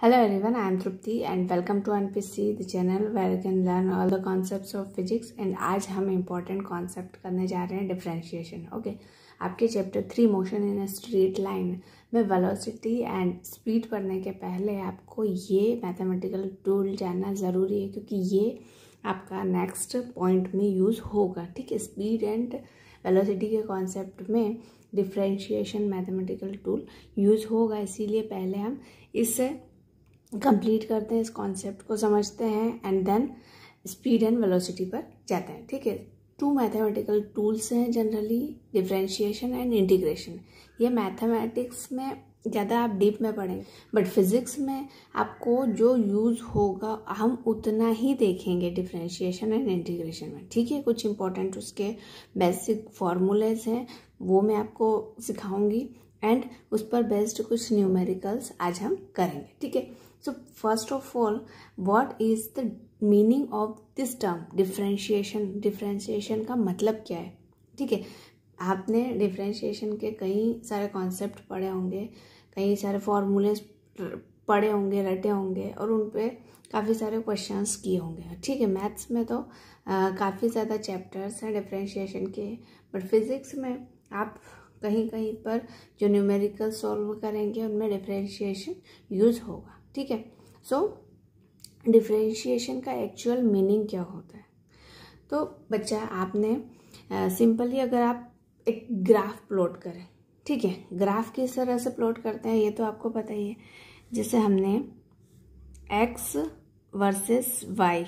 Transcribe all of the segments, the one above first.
Hello everyone, I am Trupti and welcome to NPC, the channel where you can learn all the concepts of physics. And आज हम important concept करने जा रहे हैं differentiation. Okay, आपके chapter three motion in a straight line में velocity and speed पढ़ने के पहले आपको ये mathematical tool जानना ज़रूरी है क्योंकि ये आपका next point में use होगा ठीक है speed and वेलोसिटी के कॉन्सेप्ट में डिफ्रेंशिएशन मैथमेटिकल टूल यूज़ होगा इसीलिए पहले हम इस कंप्लीट करते हैं इस कॉन्सेप्ट को समझते हैं and then speed and velocity पर जाते हैं ठीक है टू मैथमेटिकल टूल्स हैं जनरली डिफ्रेंशिएशन एंड इंटीग्रेशन ये मैथमेटिक्स में ज़्यादा आप डीप में पढ़ेंगे बट फिजिक्स में आपको जो यूज़ होगा हम उतना ही देखेंगे डिफ्रेंशिएशन एंड इंटीग्रेशन में ठीक है कुछ इंपॉर्टेंट उसके बेसिक फॉर्मूलेज हैं वो मैं आपको सिखाऊंगी एंड उस पर बेस्ड कुछ न्यूमेरिकल्स आज हम करेंगे ठीक है So first of all, what is the meaning of this term differentiation differentiation का मतलब क्या है ठीक है आपने डिफ्रेंशिएशन के कई सारे कॉन्सेप्ट पढ़े होंगे कई सारे फॉर्मूले पढ़े होंगे रटे होंगे और उन पर काफ़ी सारे क्वेश्चंस किए होंगे ठीक है मैथ्स में तो काफ़ी ज़्यादा चैप्टर्स हैं डिफ्रेंशिएशन के बट फिज़िक्स में आप कहीं कहीं पर जो न्यूमेरिकल सॉल्व करेंगे उनमें डिफ्रेंशिएशन यूज़ होगा ठीक है सो डिफ्रेंशिएशन का एक्चुअल मीनिंग क्या होता है तो बच्चा आपने सिंपली अगर आप एक ग्राफ प्लॉट करें ठीक है ग्राफ किस तरह से प्लॉट करते हैं ये तो आपको पता ही है जैसे हमने एक्स वर्सेस वाई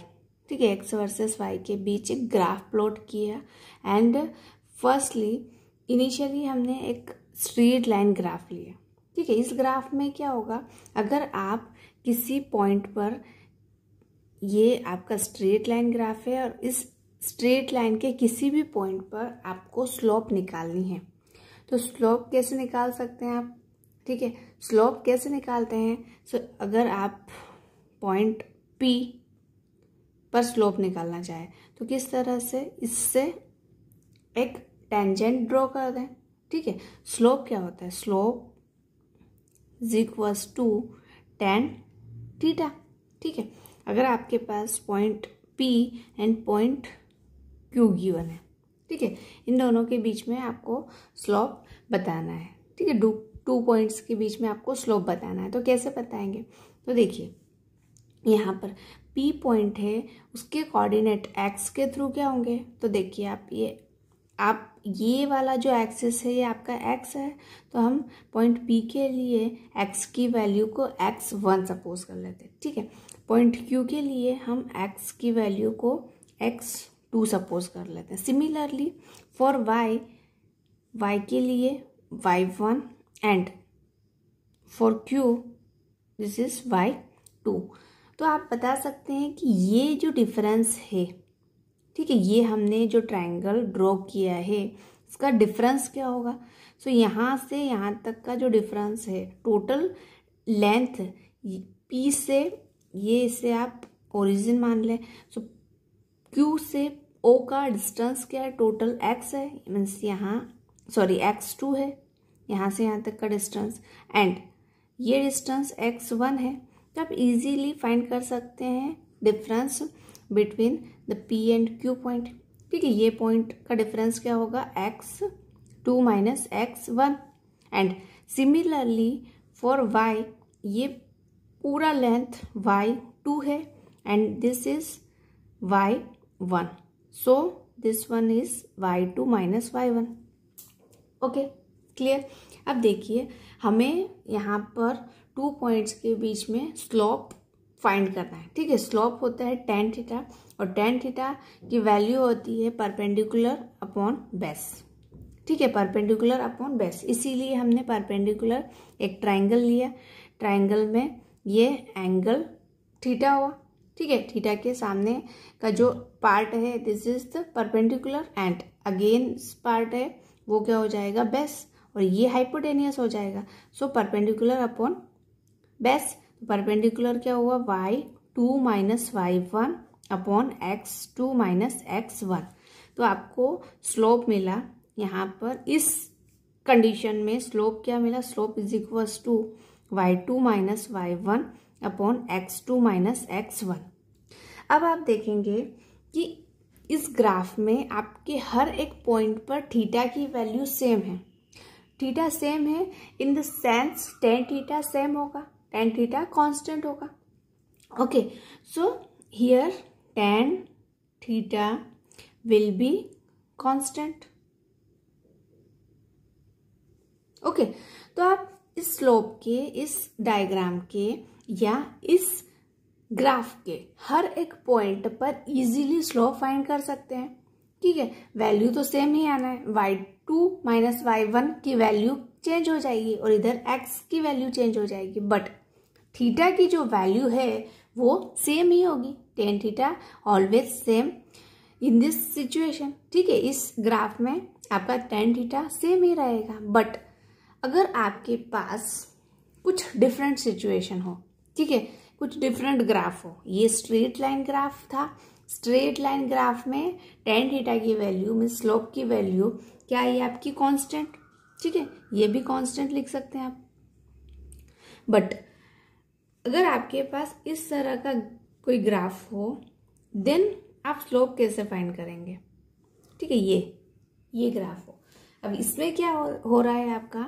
ठीक है एक्स वर्सेस वाई के बीच एक ग्राफ प्लॉट किया एंड फर्स्टली इनिशियली हमने एक स्ट्रीट लाइन ग्राफ लिया ठीक है इस ग्राफ में क्या होगा अगर आप किसी पॉइंट पर ये आपका स्ट्रेट लाइन ग्राफ है और इस स्ट्रेट लाइन के किसी भी पॉइंट पर आपको स्लोप निकालनी है तो स्लोप कैसे निकाल सकते हैं आप ठीक है स्लोप कैसे निकालते हैं सो so, अगर आप पॉइंट पी पर स्लोप निकालना चाहे तो किस तरह से इससे एक टेंजेंट ड्रॉ कर दें ठीक है स्लोप क्या होता है slope is equals to tan theta ठीक है अगर आपके पास point P and point Q given है ठीक है इन दोनों के बीच में आपको स्लोप बताना है ठीक है डू टू पॉइंट्स के बीच में आपको स्लोप बताना है तो कैसे बताएंगे तो देखिए यहाँ पर पी पॉइंट है उसके कोऑर्डिनेट एक्स के थ्रू क्या होंगे तो देखिए आप ये आप ये वाला जो एक्सेस है ये आपका एक्स है तो हम पॉइंट पी के लिए एक्स की वैल्यू को एक्स वन सपोज कर लेते हैं ठीक है पॉइंट क्यू के लिए हम एक्स की वैल्यू को एक्स टू सपोज कर लेते हैं सिमिलरली फॉर वाई वाई के लिए Y one and for Q this is Y two तो आप बता सकते हैं कि ये जो डिफरेंस है ठीक है ये हमने जो ट्राइंगल ड्रॉ किया है इसका डिफरेंस क्या होगा सो so, यहाँ से यहाँ तक का जो डिफरेंस है टोटल लेंथ पी से ये इसे आप ओरिजिन मान लें सो so, क्यू से ओ का डिस्टेंस क्या है टोटल एक्स है मीन्स यहाँ सॉरी एक्स टू है यहाँ से यहाँ तक का डिस्टेंस एंड ये डिस्टेंस एक्स वन है तो आप इजीली फाइंड कर सकते हैं difference between the P and Q point ठीक है ये पॉइंट का डिफरेंस क्या होगा X two minus X one and similarly for Y ये पूरा लेंथ वाई टू है and this is Y one so this one is Y two minus Y one okay clear अब देखिए हमें यहाँ पर टू पॉइंट्स के बीच में स्लोप फाइंड करना है ठीक है स्लोप होता है टेन थीटा और टेन थीटा की वैल्यू होती है परपेंडिकुलर अपॉन बेस ठीक है परपेंडिकुलर अपॉन बेस इसीलिए हमने परपेंडिकुलर एक ट्राइंगल लिया ट्राइंगल में ये एंगल थीटा हुआ ठीक है थीटा के सामने का जो पार्ट है this is the perpendicular and again part है वो क्या हो जाएगा बेस और ये हाइपोटेनियस हो जाएगा so perpendicular upon base perpendicular क्या हुआ Y two minus Y one upon X two minus X one तो आपको स्लोप मिला यहाँ पर इस कंडीशन में स्लोप क्या मिला slope is equals to Y two minus Y one upon X two minus X one अब आप देखेंगे कि इस ग्राफ में आपके हर एक पॉइंट पर थीटा की वैल्यू सेम है थीटा सेम है in the sense tan theta same होगा tan theta कॉन्स्टेंट होगा okay so here tan theta will be constant okay okay, तो आप इस स्लोप के इस डायग्राम के या इस ग्राफ के हर एक पॉइंट पर इजीली स्लोप फाइंड कर सकते हैं ठीक है वैल्यू तो सेम ही आना है Y two minus Y one की वैल्यू चेंज हो जाएगी और इधर एक्स की वैल्यू चेंज हो जाएगी बट थीटा की जो वैल्यू है वो सेम ही होगी tan theta always same in this situation ठीक है इस ग्राफ में आपका टेन थीटा सेम ही रहेगा बट अगर आपके पास कुछ डिफरेंट सिचुएशन हो ठीक है कुछ डिफरेंट ग्राफ हो ये स्ट्रेट लाइन ग्राफ था स्ट्रेट लाइन ग्राफ में टेन थीटा की वैल्यू मीन स्लोप की वैल्यू क्या ये आपकी कांस्टेंट ठीक है ये भी कांस्टेंट लिख सकते हैं आप बट अगर आपके पास इस तरह का कोई ग्राफ हो देन आप स्लोप कैसे फाइंड करेंगे ठीक है ये ये ग्राफ हो अब इसमें क्या हो, हो रहा है आपका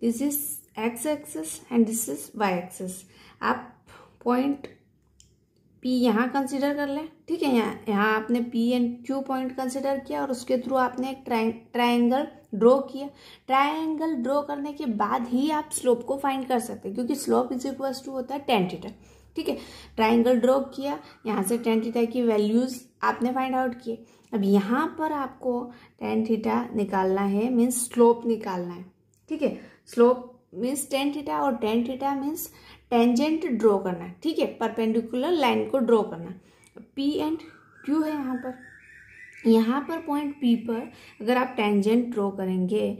this is X axis and this is Y axis आप पॉइंट पी यहाँ कंसिडर कर लें ठीक है यहाँ यहाँ आपने P and Q point consider किया और उसके थ्रू आपने एक ट्राइंगल ड्रॉ किया ट्राइंगल ड्रॉ करने के बाद ही आप स्लोप को फाइंड कर सकते हैं क्योंकि स्लोप इज इक्वल टू होता है टेन थीटा ठीक है ट्राइंगल ड्रॉ किया यहाँ से टेन थीटा की वैल्यूज़ आपने फाइंड आउट किए अब यहाँ पर आपको टेन थीटा निकालना है मीन्स स्लोप निकालना है ठीक है स्लोप मीन्स टेन थीटा और tan theta means tangent draw करना ठीक है परपेंडिकुलर लाइन को ड्रॉ करना पी एंड क्यू है यहाँ पर यहाँ पर पॉइंट पी पर अगर आप टेंजेंट ड्रॉ करेंगे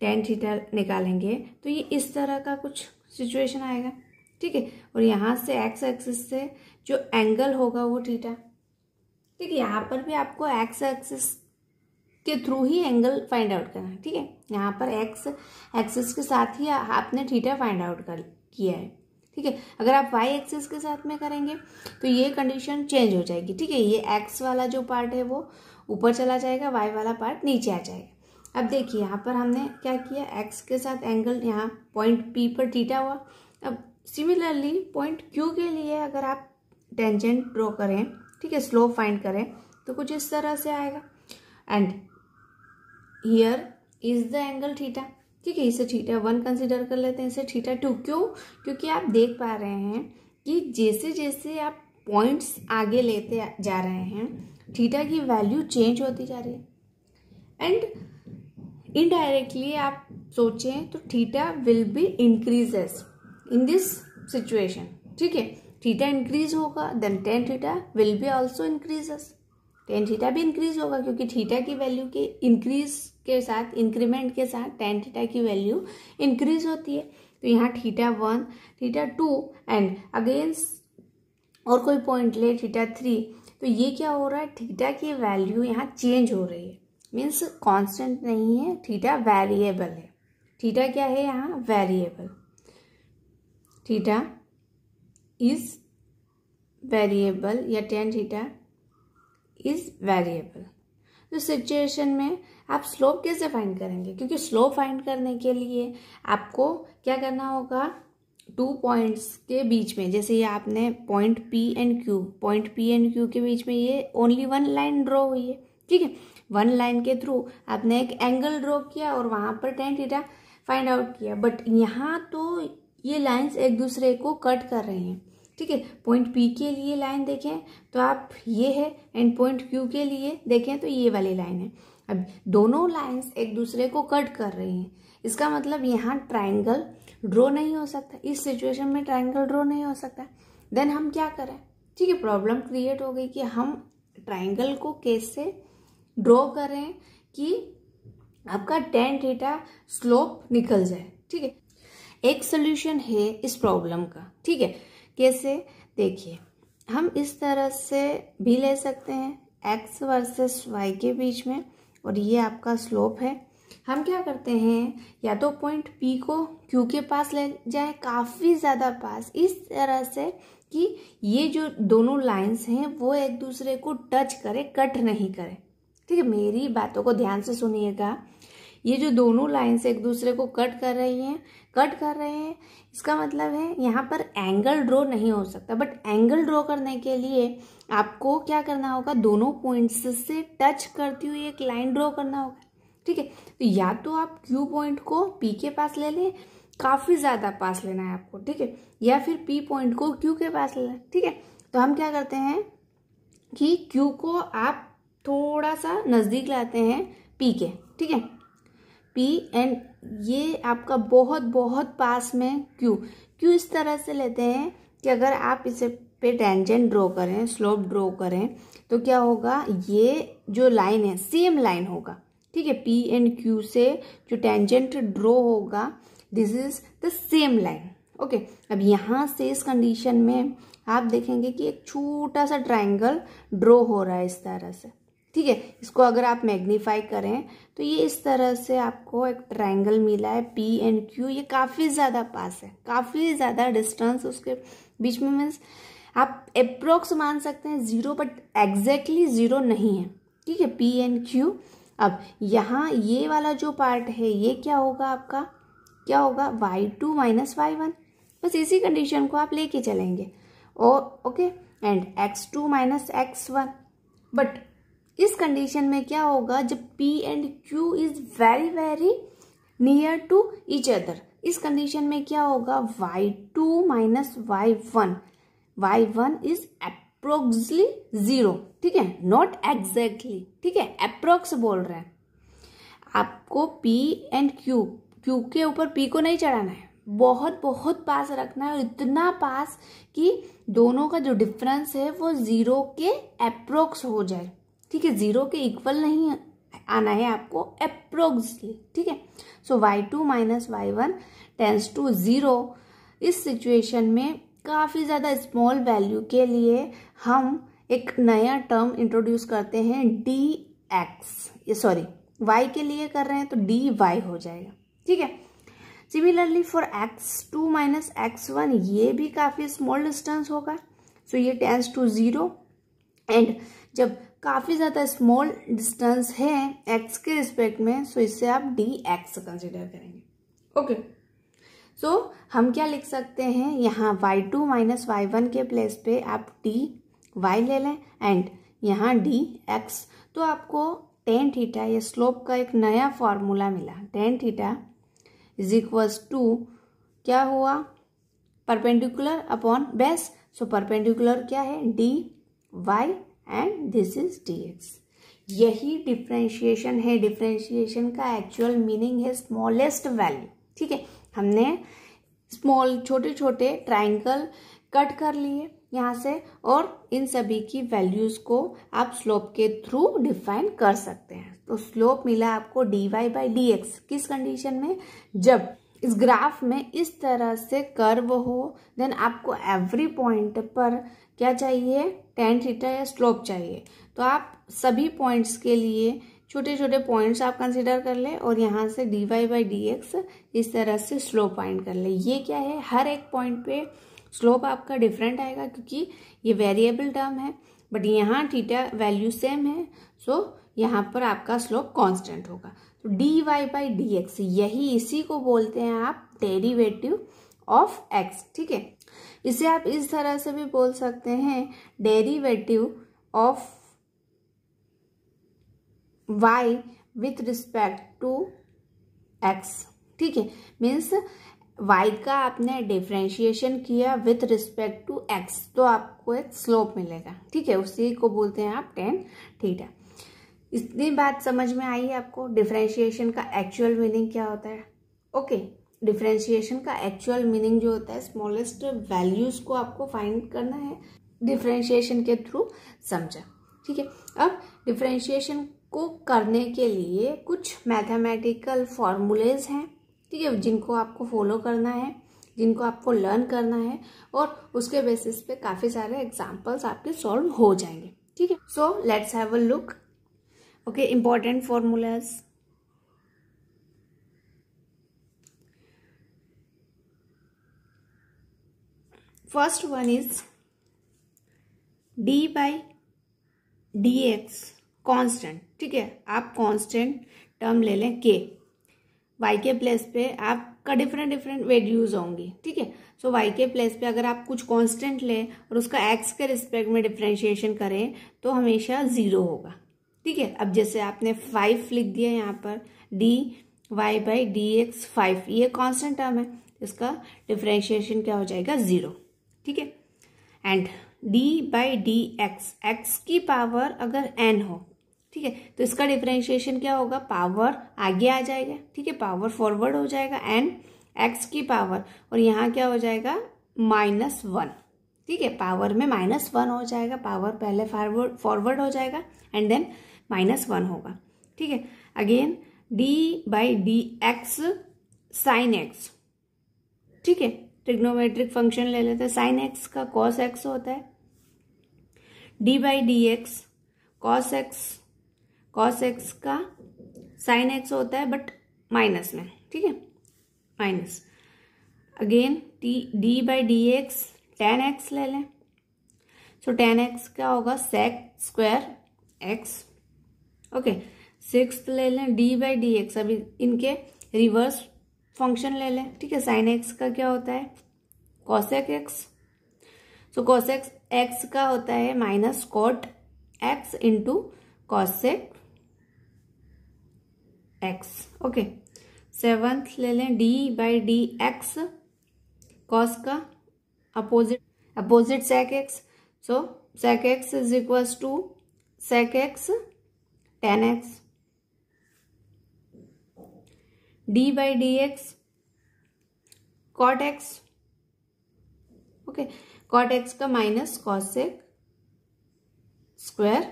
टेन थीटा निकालेंगे तो ये इस तरह का कुछ सिचुएशन आएगा ठीक है और यहाँ से एक्स एक्सिस से जो एंगल होगा वो थीटा ठीक है यहाँ पर भी आपको एक्स एक्सिस के थ्रू ही एंगल फाइंड आउट करना है ठीक है यहाँ पर एक्स एक्सिस के साथ ही आपने थीटा फाइंड आउट कर किया है ठीक है अगर आप वाई एक्सिस के साथ में करेंगे तो ये कंडीशन चेंज हो जाएगी ठीक है ये एक्स वाला जो पार्ट है वो ऊपर चला जाएगा वाई वाला पार्ट नीचे आ जाएगा अब देखिए यहाँ पर हमने क्या किया एक्स के साथ एंगल यहाँ पॉइंट पी पर टीटा हुआ अब सिमिलरली पॉइंट क्यू के लिए अगर आप टेंजेंट ड्रॉ करें ठीक है स्लो फाइंड करें तो कुछ इस तरह से आएगा and here is the angle theta ठीक है इसे ठीटा वन कंसिडर कर लेते हैं इसे ठीटा टू क्यों क्योंकि आप देख पा रहे हैं कि जैसे जैसे आप पॉइंट्स आगे लेते जा रहे हैं थीटा की वैल्यू चेंज होती जा रही है एंड इनडायरेक्टली आप सोचें तो theta will be increases in this situation ठीक है थीटा इंक्रीज होगा then tan theta will be also increases tan theta भी इंक्रीज होगा क्योंकि थीटा की वैल्यू के इंक्रीज के साथ इंक्रीमेंट के साथ टेन थीटा की वैल्यू इंक्रीज होती है तो यहाँ theta one theta two and against और कोई पॉइंट ले थीटा थ्री तो ये क्या हो रहा है थीटा की वैल्यू यहाँ चेंज हो रही है मीन्स कांस्टेंट नहीं है थीटा वेरिएबल है थीटा क्या है यहाँ वेरिएबल थीटा इज वेरिएबल या टेन थीटा इज वेरिएबल तो सिचुएशन में आप स्लोप कैसे फाइंड करेंगे क्योंकि स्लोप फाइंड करने के लिए आपको क्या करना होगा टू पॉइंट्स के बीच में जैसे ये आपने point P and Q point P and Q के बीच में ये ओनली वन लाइन ड्रॉ हुई है ठीक है वन लाइन के थ्रू आपने एक एंगल ड्रॉ किया और वहाँ पर टेन थीटा फाइंड आउट किया बट यहाँ तो ये लाइंस एक दूसरे को कट कर रहे हैं ठीक है पॉइंट पी के लिए लाइन देखें तो आप ये है एंड पॉइंट क्यू के लिए देखें तो ये वाली लाइन है अब दोनों लाइंस एक दूसरे को कट कर रही हैं इसका मतलब यहाँ ट्राइंगल ड्रॉ नहीं हो सकता इस सिचुएशन में ट्राइंगल ड्रॉ नहीं हो सकता देन हम क्या करें ठीक है प्रॉब्लम क्रिएट हो गई कि हम ट्राइंगल को कैसे ड्रॉ करें कि आपका टेन थीटा स्लोप निकल जाए ठीक है एक सोल्यूशन है इस प्रॉब्लम का ठीक है कैसे देखिए हम इस तरह से भी ले सकते हैं एक्स वर्सेस वाई के बीच में और ये आपका स्लोप है हम क्या करते हैं या तो पॉइंट पी को क्यू के पास ले जाए काफ़ी ज़्यादा पास इस तरह से कि ये जो दोनों लाइंस हैं वो एक दूसरे को टच करे कट नहीं करे ठीक है मेरी बातों को ध्यान से सुनिएगा ये जो दोनों लाइन्स एक दूसरे को कट कर रही हैं कट कर रहे हैं इसका मतलब है यहाँ पर एंगल ड्रॉ नहीं हो सकता बट एंगल ड्रॉ करने के लिए आपको क्या करना होगा दोनों पॉइंट्स से टच करती हुई एक लाइन ड्रॉ करना होगा ठीक है तो या तो आप क्यू पॉइंट को पी के पास ले लें काफ़ी ज़्यादा पास लेना है आपको ठीक है या फिर पी पॉइंट को क्यू के पास लेना ठीक है तो हम क्या करते हैं कि क्यू को आप थोड़ा सा नज़दीक लाते हैं पी के ठीक है पी एंड ये आपका बहुत बहुत पास में क्यू क्यू इस तरह से लेते हैं कि अगर आप इसे पे टेंजेंट ड्रॉ करें स्लोप ड्रॉ करें तो क्या होगा ये जो लाइन है सेम लाइन होगा ठीक है पी एंड क्यू से जो टेंजेंट ड्रॉ होगा this is the same line okay अब यहाँ से इस कंडीशन में आप देखेंगे कि एक छोटा सा ट्राइंगल ड्रॉ हो रहा है इस तरह से ठीक है इसको अगर आप मैग्नीफाई करें तो ये इस तरह से आपको एक ट्राइंगल मिला है पी एंड क्यू ये काफ़ी ज़्यादा पास है काफ़ी ज़्यादा डिस्टेंस उसके बीच में मीन्स आप अप्रोक्स मान सकते हैं ज़ीरो बट एग्जैक्टली ज़ीरो नहीं है ठीक है पी एंड क्यू अब यहाँ ये वाला जो पार्ट है ये क्या होगा आपका क्या होगा Y two minus Y one बस इसी कंडीशन को आप लेके चलेंगे और okay and X two minus X one but इस कंडीशन में क्या होगा जब P and Q is very very near to each other इस कंडीशन में क्या होगा Y two minus Y one Y one is एप अप्रोक्सली ज़ीरो ठीक है नॉट एग्जैक्टली ठीक है अप्रोक्स बोल रहे हैं आपको पी एंड क्यू क्यू के ऊपर पी को नहीं चढ़ाना है बहुत बहुत पास रखना है और इतना पास कि दोनों का जो डिफरेंस है वो ज़ीरो के अप्रोक्स हो जाए ठीक है ज़ीरो के इक्वल नहीं आना है आपको अप्रोक्सली ठीक है so Y two minus Y one tends to zero इस सिचुएशन में काफ़ी ज़्यादा स्मॉल वैल्यू के लिए हम एक नया टर्म इंट्रोड्यूस करते हैं डी एक्स ये सॉरी वाई के लिए कर रहे हैं तो डी वाई हो जाएगा ठीक है similarly for X two minus X one ये भी काफ़ी स्मॉल डिस्टेंस होगा सो so ये टेंस टू ज़ीरो एंड जब काफ़ी ज़्यादा स्मॉल डिस्टेंस है एक्स के रिस्पेक्ट में सो so इससे आप डी एक्स कंसिडर करेंगे ओके okay. सो so, हम क्या लिख सकते हैं यहाँ Y two minus Y one के प्लेस पे आप डी वाई ले लें एंड यहाँ डी एक्स तो आपको tan थीटा ये स्लोप का एक नया फॉर्मूला मिला tan theta is equals to क्या हुआ perpendicular upon base so perpendicular क्या है D Y and this is D X यही डिफ्रेंशिएशन है डिफ्रेंशिएशन का एक्चुअल मीनिंग है स्मॉलेस्ट वैल्यू ठीक है हमने स्मॉल छोटे छोटे ट्राइंगल कट कर लिए यहाँ से और इन सभी की वैल्यूज को आप स्लोप के थ्रू डिफाइन कर सकते हैं तो स्लोप मिला आपको D Y by D X किस कंडीशन में जब इस ग्राफ में इस तरह से कर्व हो देन आपको एवरी पॉइंट पर क्या चाहिए टेन थीटा या स्लोप चाहिए तो आप सभी पॉइंट्स के लिए छोटे छोटे पॉइंट्स आप कंसिडर कर लें और यहाँ से D Y by D x इस तरह से स्लोप फाइंड कर ले ये क्या है हर एक पॉइंट पे स्लोप आपका डिफरेंट आएगा क्योंकि ये वेरिएबल टर्म है बट यहाँ थीटा वैल्यू सेम है सो यहाँ पर आपका स्लोप कांस्टेंट होगा तो D Y by D X यही इसी को बोलते हैं आप डेरीवेटिव ऑफ एक्स ठीक है इसे आप इस तरह से भी बोल सकते हैं derivative of Y with respect to X ठीक है मीन्स वाई का आपने डिफ्रेंशिएशन किया विथ रिस्पेक्ट टू एक्स तो आपको एक स्लोप मिलेगा ठीक है उसी को बोलते हैं आप टेन थीटा इतनी बात समझ में आई है आपको डिफ्रेंशिएशन का एक्चुअल मीनिंग क्या होता है ओके डिफ्रेंशिएशन का एक्चुअल मीनिंग जो होता है स्मॉलेस्ट वैल्यूज को आपको फाइंड करना है डिफ्रेंशिएशन के थ्रू समझा ठीक है अब डिफ्रेंशिएशन को करने के लिए कुछ मैथमेटिकल फॉर्मूलेज हैं ठीक है जिनको आपको फॉलो करना है जिनको आपको लर्न करना है और उसके बेसिस पे काफ़ी सारे एग्जाम्पल्स आपके सॉल्व हो जाएंगे ठीक है so let's have a look okay important formulas first one is D by D X constant ठीक है आप कांस्टेंट टर्म ले लें के वाई के प्लेस पे आपका डिफरेंट डिफरेंट वैल्यूज होंगी ठीक है सो वाई के प्लेस पे अगर आप कुछ कांस्टेंट लें और उसका एक्स के रिस्पेक्ट में डिफ्रेंशिएशन करें तो हमेशा ज़ीरो होगा ठीक है अब जैसे आपने फाइव लिख दिया यहाँ पर D Y by D X five ये कॉन्स्टेंट टर्म है इसका डिफ्रेंशिएशन क्या हो जाएगा ज़ीरो ठीक है and D by D x x की पावर अगर एन हो ठीक है तो इसका डिफ्रेंशिएशन क्या होगा पावर आगे आ जाएगा ठीक है पावर फॉरवर्ड हो जाएगा एंड एक्स की पावर और यहाँ क्या हो जाएगा माइनस वन ठीक है पावर में माइनस वन हो जाएगा पावर पहले फॉरवर्ड फॉरवर्ड हो जाएगा एंड देन माइनस वन होगा ठीक है again D by D x sine x ठीक है ट्रिग्नोमेट्रिक फंक्शन ले लेते हैं साइन एक्स का कॉस एक्स होता है D by D x cos X cos x का साइन एक्स होता है बट माइनस में ठीक है minus again T D by D X tan X ले लें सो टेन एक्स क्या होगा sec square x okay six ले लें डी बाई डी एक्स अभी इनके रिवर्स फंक्शन ले लें ठीक है साइन एक्स का क्या होता है cosec X so cosec X का होता है minus cot X into cosec X okay seventh ले लें D by D x cos का opposite opposite sec X so sec X is equals to sec X tan X D by D X cot X okay cot X का minus cosec square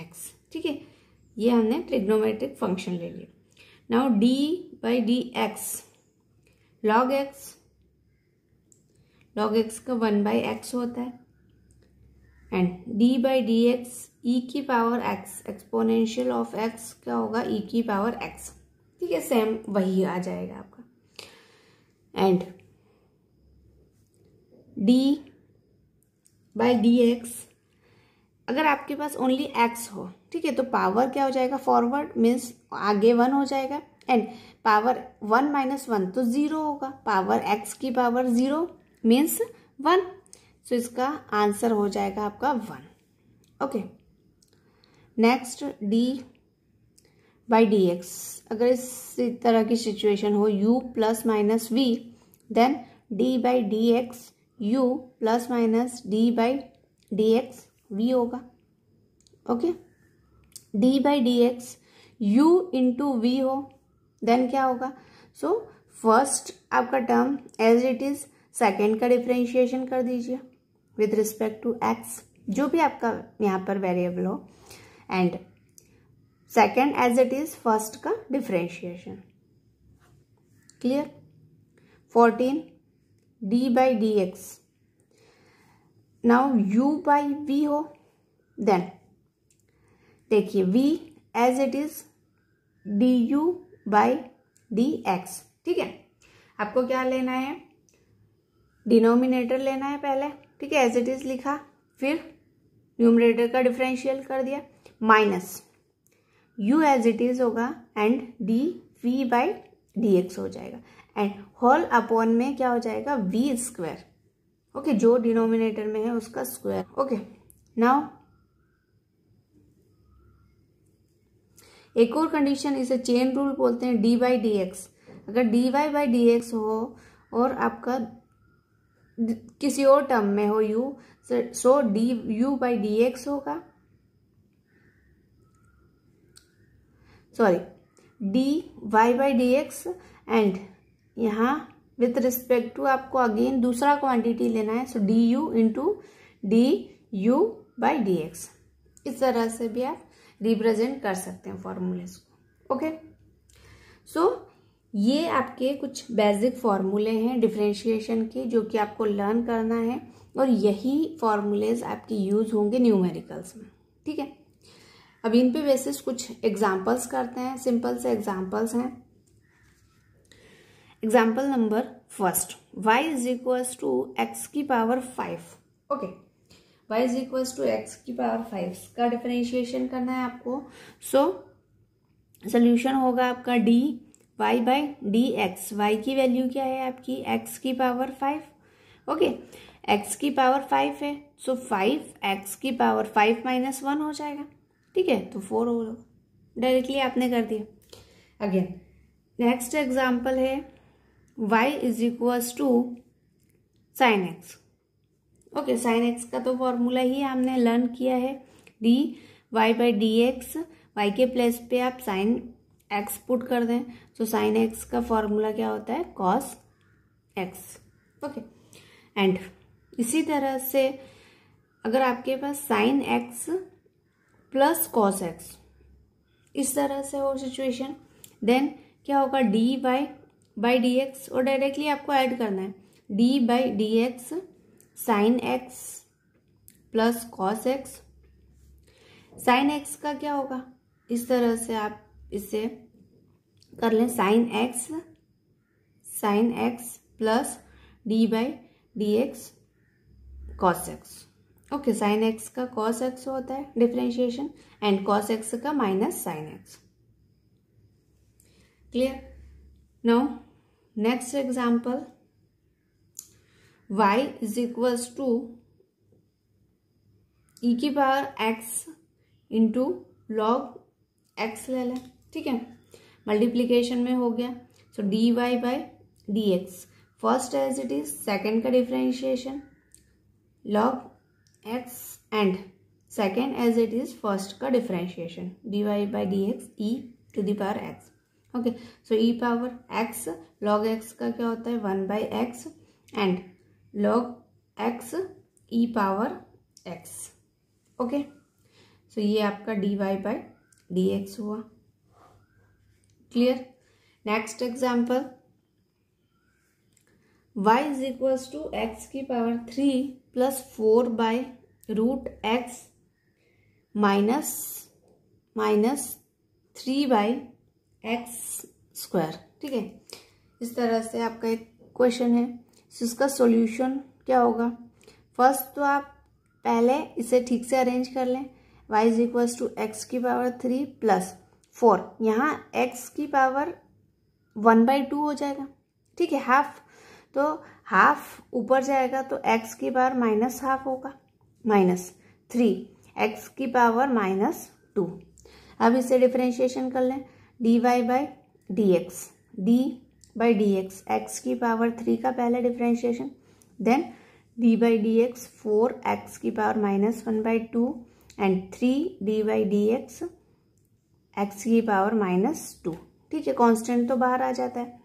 X ठीक है ये हमने trigonometric function ले लिया now d by dx log x log x का one by X होता है and d by D x E की power x exponential of x क्या होगा e की पावर x ठीक है सेम वही आ जाएगा आपका and d by D x अगर आपके पास ओनली एक्स हो ठीक है तो पावर क्या हो जाएगा फॉरवर्ड मीन्स आगे वन हो जाएगा and power one minus one तो ज़ीरो होगा पावर एक्स की power zero means one so इसका आंसर हो जाएगा आपका one okay next D by D x अगर इस तरह की सिचुएशन हो U plus minus V then D by D X U plus minus D by D X V होगा okay D by D X U into V हो then क्या होगा सो so, फर्स्ट आपका term as it is second का differentiation कर दीजिए with respect to x जो भी आपका यहाँ पर वेरिएबल हो and second as it is first का differentiation clear fourteen d by D x now u by v हो देन देखिए v as it is d u by D x ठीक है आपको क्या लेना है डिनोमिनेटर लेना है पहले ठीक है एज इट इज लिखा फिर न्यूमरेटर का डिफरेंशियल कर दिया minus u as it is होगा and d v by D x हो जाएगा एंड होल अपॉन में क्या हो जाएगा वी स्क्वायर ओके जो डिनोमिनेटर में है उसका स्क्वायर ओके नाउ एक और कंडीशन इसे चेन रूल बोलते हैं डी बाई डी एक्स अगर d Y by D x हो और आपका किसी और टर्म में हो u so d u by D x होगा sorry d Y by D x and यहाँ विथ रिस्पेक्ट टू आपको अगेन दूसरा क्वांटिटी लेना है so d u into d u by D x इस तरह से भी आप रिप्रेजेंट कर सकते हैं फॉर्मूलेस को ओके सो ये आपके कुछ बेसिक फार्मूले हैं डिफ्रेंशिएशन के जो कि आपको लर्न करना है और यही फार्मूलेज आपके यूज होंगे न्यूमेरिकल्स में ठीक है अब इन पे बेसिस कुछ एग्जांपल्स करते हैं सिंपल से एग्जांपल्स हैं example number first y is equals to x की power five okay y is equals to x की पावर फाइव का डिफरेंशिएशन करना है आपको सो so, सोल्यूशन होगा आपका d y by D x y की वैल्यू क्या है आपकी x की पावर फाइव ओके x की पावर फाइव है सो फाइव एक्स की पावर फाइव माइनस वन हो जाएगा ठीक है तो फोर हो डायरेक्टली आपने कर दिया अगेन नेक्स्ट एग्जाम्पल है y is equals to sine x okay sine x का तो फॉर्मूला ही हमने लर्न किया है D Y by D x y के प्लेस पे आप साइन एक्स पुट कर दें तो साइन एक्स का फॉर्मूला क्या होता है कॉस एक्स ओके एंड इसी तरह से अगर आपके पास sine x plus cos x इस तरह से हो सिचुएशन देन क्या होगा d Y by D x और डायरेक्टली आपको ऐड करना है D by D x sine x plus cos x sine x का क्या होगा इस तरह से आप इसे कर लें sine x sine x plus d by D x cos x okay sine x का कॉस एक्स होता है डिफ्रेंशिएशन एंड कॉस एक्स का minus sine x clear no next example y is equals to e की power x into log x ले लें ठीक है multiplication में हो गया so d Y by D x first as it is second का differentiation log x and second as it is first का differentiation d Y by D x e to the power x okay so e power x log x का क्या होता है one by x and log x e power x okay so ये आपका d Y by D x हुआ clear next example y is equals to x की power three plus four by root x minus minus three by x square ठीक है इस तरह से आपका एक क्वेश्चन है सो इसका सॉल्यूशन क्या होगा फर्स्ट तो आप पहले इसे ठीक से अरेंज कर लें y is equals to x की पावर थ्री प्लस फोर यहाँ x की पावर वन बाई टू हो जाएगा ठीक है हाफ तो हाफ ऊपर जाएगा तो x की पावर माइनस हाफ होगा माइनस थ्री एक्स की पावर माइनस टू अब इसे डिफ्रेंशिएशन कर लें d Y by D x D by D x x की पावर थ्री का पहला differentiation then D by D x four x की power minus one by two and three d by D x x की power minus two ठीक है constant तो बाहर आ जाता है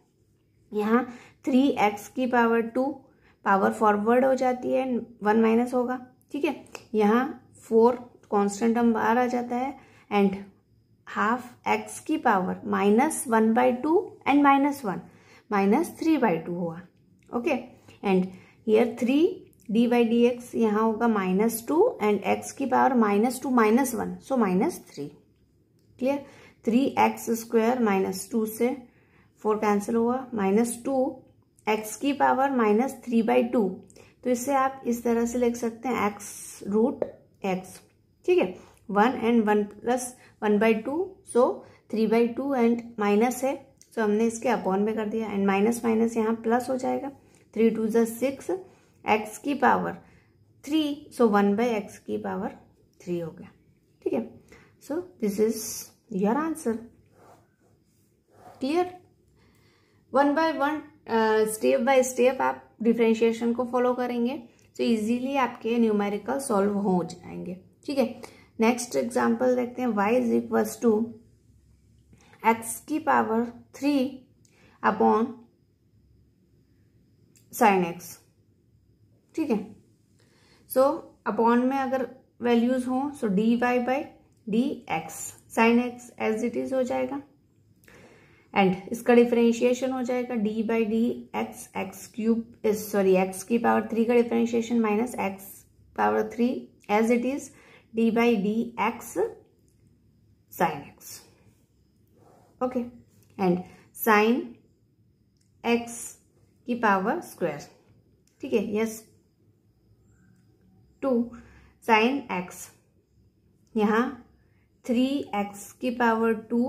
यहाँ थ्री एक्स की पावर टू पावर फॉरवर्ड हो जाती है एंड वन माइनस होगा ठीक है यहाँ फोर कांस्टेंट हम बाहर आ जाता है एंड हाफ एक्स की power minus one by two and minus one minus three by two हुआ okay and here three d by D x यहाँ होगा माइनस टू एंड एक्स की power minus two minus one so minus three clear three x square minus two से four cancel हुआ minus two x की power minus three by two तो इसे आप इस तरह से लिख सकते हैं एक्स रूट एक्स ठीक है one and one plus one by two so three by two and minus है सो so, हमने इसके अपॉन में कर दिया एंड माइनस माइनस यहाँ प्लस हो जाएगा three twos six x की power three so one by x की पावर थ्री हो गया ठीक है so this is your answer clear one by one step by step आप डिफ्रेंशिएशन को फॉलो करेंगे तो so इजीली आपके न्यूमेरिकल सॉल्व हो जाएंगे ठीक है नेक्स्ट एग्जाम्पल देखते हैं y is equals to x की power three upon sine x ठीक है सो अपॉन में अगर वैल्यूज हो so d Y by D x sine x as it is हो जाएगा एंड इसका डिफरेंशिएशन हो जाएगा d by D x x cube sorry x की पावर थ्री का differentiation minus x power three as it is D d x sine x okay and sine x की power square ठीक है yes two sine x यहाँ three x की power two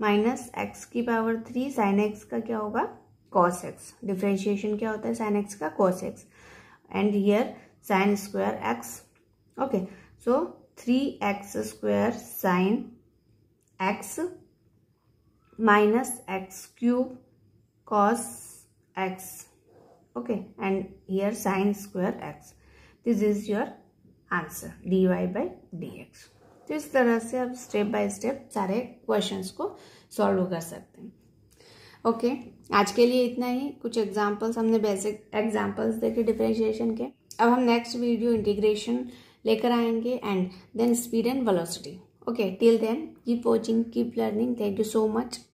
minus x की power three sine x का क्या होगा cos x differentiation क्या होता है साइन एक्स का cos x and here sine square x okay so three x square sine x minus x cube cos x okay and here sine square x this is your answer d Y by D x तो इस तरह से आप step by step सारे questions को solve कर सकते हैं ओके okay, आज के लिए इतना ही कुछ एग्जांपल्स हमने बेसिक एग्जांपल्स देखे डिफ्रेंशिएशन के अब हम नेक्स्ट वीडियो इंटीग्रेशन लेकर आएंगे and then speed and velocity okay till then keep watching keep learning thank you so much